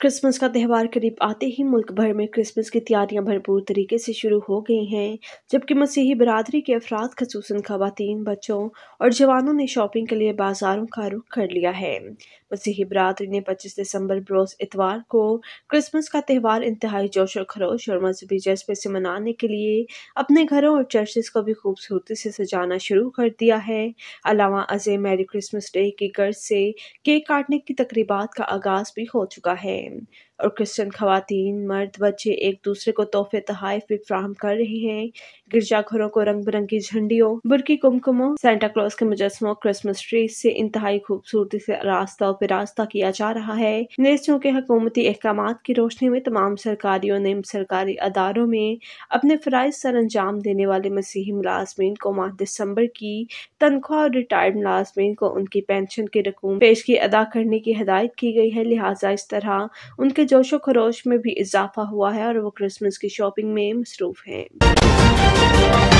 Christmas का त्यौहार करीब आते ही मुल्क भर में क्रिसमस की तैयारियां भरपूर तरीके से शुरू हो गई हैं जबकि मसीही बरदरी के अफराद खसूस खातन बच्चों और जवानों ने शॉपिंग के लिए बाज़ारों का रुख कर लिया है मसीही बरादरी ने पच्चीस दिसंबर बरोज इतवार को क्रिसमस का त्यौहार इंतहाई जोश और खरोश और मजहबी जज्बे से मनाने के लिए अपने घरों और चर्चेस को भी खूबसूरती से सजाना शुरू कर दिया है अलावा अजय मैरी क्रिसमस डे की गर्ज से केक काटने की तकरीबात का आगाज भी हो चुका है और क्रिश्चियन खातन मर्द बच्चे एक दूसरे को तोहफे तहफ भी फ्राहम कर रहे हैं गिरजाघरों को रंग बिरंगी झंडियों बुरकी कुमकुमों सेंटा क्लॉज के मुजस्मों क्रिसमस ट्री से इंतहाई खूबसूरती से रास्ता रास्ता किया जा रहा है नेस्टियों के हकूमती अहकाम की रोशनी में तमाम सरकारी और निम सरकारी अदारों में अपने फ़राइज सर अंजाम देने वाले मसीही मुलाजमीन को माह दिसंबर की तनख्वाह और रिटायर्ड मुलाजमीन को उनकी पेंशन की रकूम पेश की अदा करने की हदायत की गई है लिहाजा इस तरह उनके जोशो खरोश में भी इजाफा हुआ है और वो क्रिसमस की शॉपिंग में मसरूफ़ हैं